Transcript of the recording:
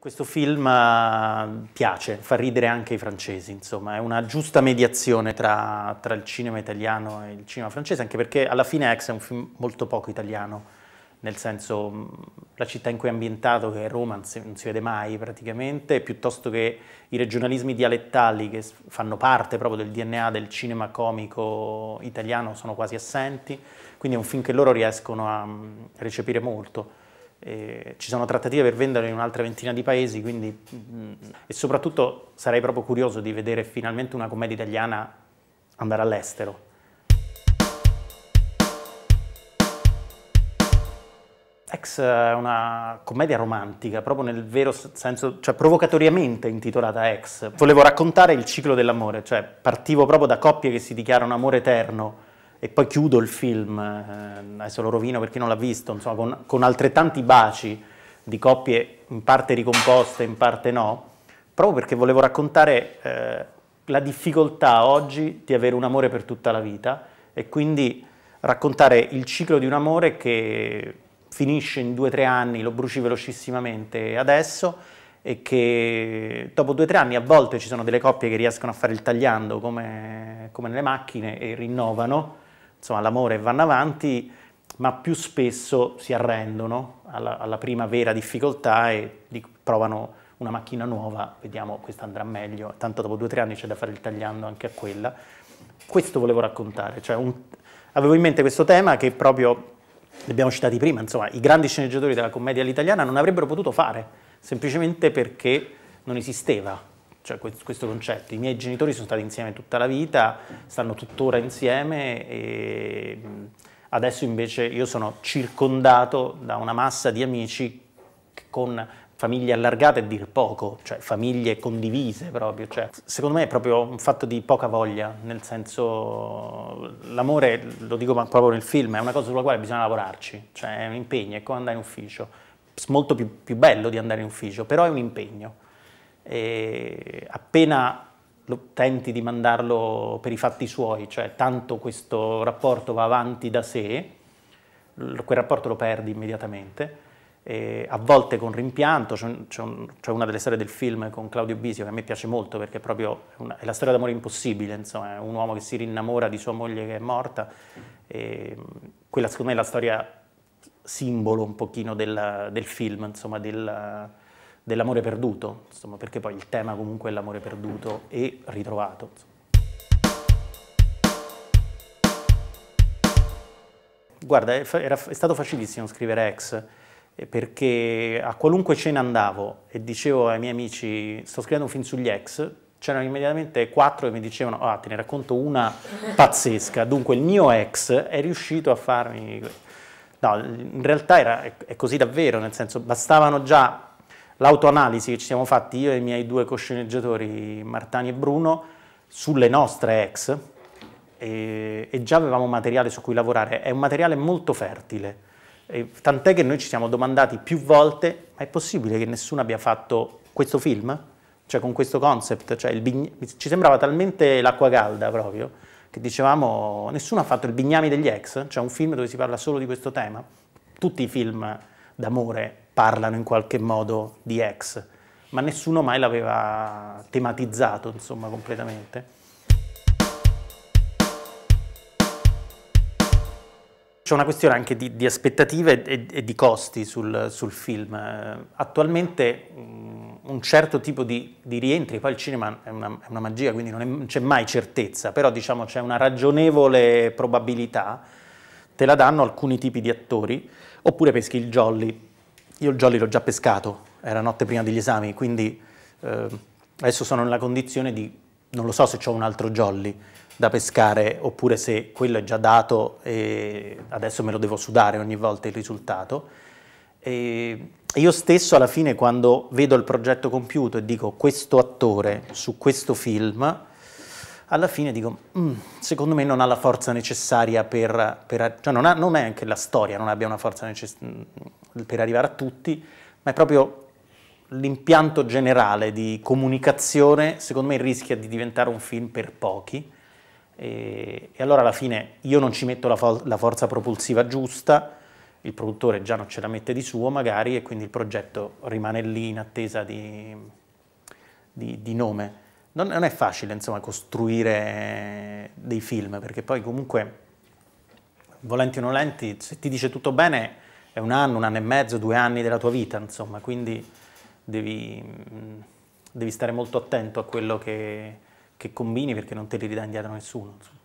Questo film eh, piace, fa ridere anche i francesi, insomma, è una giusta mediazione tra, tra il cinema italiano e il cinema francese, anche perché alla fine Ex è un film molto poco italiano, nel senso mm, la città in cui è ambientato, che è Roma, non si, non si vede mai praticamente, piuttosto che i regionalismi dialettali che fanno parte proprio del DNA del cinema comico italiano sono quasi assenti, quindi è un film che loro riescono a mm, recepire molto. Eh, ci sono trattative per venderlo in un'altra ventina di paesi, quindi, mh, mm, e soprattutto sarei proprio curioso di vedere finalmente una commedia italiana andare all'estero. Ex è eh, una commedia romantica, proprio nel vero senso, cioè provocatoriamente intitolata Ex. Volevo raccontare il ciclo dell'amore, cioè partivo proprio da coppie che si dichiarano amore eterno, e poi chiudo il film, eh, adesso lo rovino per chi non l'ha visto, insomma, con, con, altrettanti baci di coppie in parte ricomposte, in parte no, proprio perché volevo raccontare eh, la difficoltà oggi di avere un amore per tutta la vita e quindi raccontare il ciclo di un amore che finisce in due o tre anni, lo bruci velocissimamente adesso e che dopo due o tre anni a volte ci sono delle coppie che riescono a fare il tagliando come, come nelle macchine e rinnovano insomma l'amore vanno avanti, ma più spesso si arrendono alla, alla prima vera difficoltà e di, provano una macchina nuova, vediamo questa andrà meglio, tanto dopo due o tre anni c'è da fare il tagliando anche a quella. Questo volevo raccontare, cioè un, avevo in mente questo tema che proprio, li abbiamo citati prima, insomma i grandi sceneggiatori della commedia all'italiana non avrebbero potuto fare, semplicemente perché non esisteva cioè, questo concetto. I miei genitori sono stati insieme tutta la vita, stanno tuttora insieme e adesso invece io sono circondato da una massa di amici con famiglie allargate a dir poco, cioè famiglie condivise proprio. Cioè, secondo me è proprio un fatto di poca voglia, nel senso l'amore, lo dico proprio nel film, è una cosa sulla quale bisogna lavorarci, cioè è un impegno, è come andare in ufficio. molto più, più bello di andare in ufficio, però è un impegno e appena lo, tenti di mandarlo per i fatti suoi, cioè tanto questo rapporto va avanti da sé, quel rapporto lo perdi immediatamente, e a volte con rimpianto, c'è, un, una delle storie del film con Claudio Bisio che a me piace molto perché è proprio una, è la storia d'amore impossibile, insomma, è un uomo che si rinnamora di sua moglie che è morta, eh, quella secondo me è la storia simbolo un pochino del, del film, insomma, del, dell'amore perduto, insomma, perché poi il tema comunque è l'amore perduto e ritrovato. Insomma. Guarda, è, era, è stato facilissimo scrivere ex, eh, perché a qualunque cena andavo e dicevo ai miei amici sto scrivendo un film sugli ex, c'erano immediatamente quattro che mi dicevano ah te ne racconto una pazzesca, dunque il mio ex è riuscito a farmi... No, in realtà era, è così davvero, nel senso bastavano già l'autoanalisi che ci siamo fatti io e i miei due cosceneggiatori Martani e Bruno sulle nostre ex e, e già avevamo materiale su cui lavorare, è un materiale molto fertile, tant'è che noi ci siamo domandati più volte ma è possibile che nessuno abbia fatto questo film? Cioè con questo concept, cioè ci sembrava talmente l'acqua calda proprio che dicevamo nessuno ha fatto il Bignami degli ex, cioè un film dove si parla solo di questo tema, tutti i film d'amore parlano in qualche modo di ex, ma nessuno mai l'aveva tematizzato, insomma, completamente. C'è una questione anche di, di aspettative e, e, di costi sul, sul film. Eh, attualmente um, un certo tipo di, di, rientri, poi il cinema è una, è una magia, quindi non, c'è mai certezza, però diciamo c'è una ragionevole probabilità, te la danno alcuni tipi di attori, oppure peschi il jolly, io il jolly l'ho già pescato, era notte prima degli esami, quindi eh, adesso sono nella condizione di, non lo so se ho un altro jolly da pescare oppure se quello è già dato e adesso me lo devo sudare ogni volta il risultato. E io stesso alla fine quando vedo il progetto compiuto e dico questo attore su questo film, alla fine dico, mm, secondo me non ha la forza necessaria per, per cioè non, ha, non, è anche la storia, non abbia una forza necessaria mm, per arrivare a tutti, ma è proprio l'impianto generale di comunicazione, secondo me rischia di diventare un film per pochi, e, e allora alla fine io non ci metto la, fo la forza propulsiva giusta, il produttore già non ce la mette di suo magari e quindi il progetto rimane lì in attesa di, di, di nome non, non è facile insomma, costruire dei film, perché poi comunque, volenti o nolenti, se ti dice tutto bene è un anno, un anno e mezzo, due anni della tua vita, insomma, quindi devi, mm, devi stare molto attento a quello che, che combini perché non te li ridà indietro nessuno. Insomma.